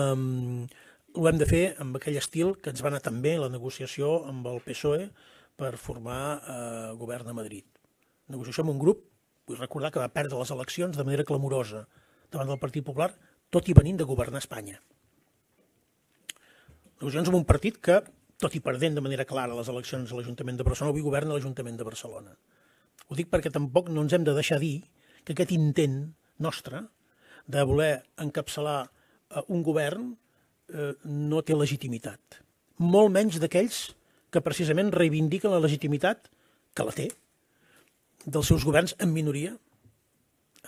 Um, ho hem de fer amb aquell estil que ens va anar també la negociació amb el PSOE per formar eh, govern a Madrid. Negociació amb un grup, vull recordar que va perdre les eleccions de manera clamorosa davant del Partit Popular, tot i venint de governar Espanya. Negociacions amb un partit que, tot i perdent de manera clara les eleccions a l'Ajuntament de Barcelona, avui governa l'Ajuntament de Barcelona. Ho dic perquè tampoc no ens hem de deixar dir que aquest intent nostre de voler encapçalar Eh, un govern eh, no té legitimitat. Molt menys d'aquells que precisament reivindiquen la legitimitat que la té dels seus governs en minoria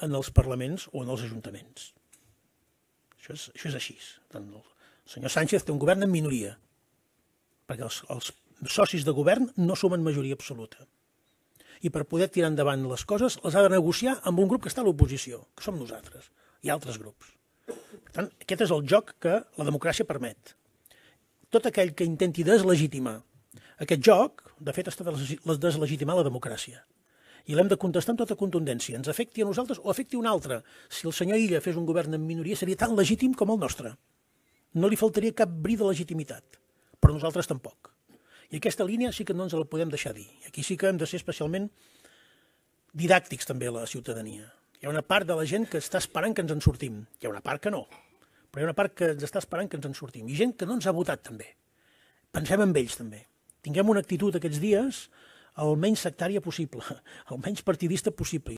en els parlaments o en els ajuntaments. Això és, això és així. Tant el senyor Sánchez té un govern en minoria, perquè els, els socis de govern no sumen majoria absoluta. I per poder tirar endavant les coses les ha de negociar amb un grup que està a l'oposició, que som nosaltres, i altres grups. Per tant, aquest és el joc que la democràcia permet. Tot aquell que intenti deslegitimar aquest joc, de fet, està deslegitimar la democràcia. I l'hem de contestar amb tota contundència. Ens afecti a nosaltres o afecti a un altre. Si el senyor Illa fes un govern en minoria, seria tan legítim com el nostre. No li faltaria cap bri de legitimitat. Però nosaltres tampoc. I aquesta línia sí que no ens la podem deixar dir. Aquí sí que hem de ser especialment didàctics també a la ciutadania. Hi ha una part de la gent que està esperant que ens en sortim. Hi ha una part que no. Però hi ha una part que ens està esperant que ens en sortim. I gent que no ens ha votat, també. Pensem en ells, també. Tinguem una actitud aquests dies el menys sectària possible, el menys partidista possible.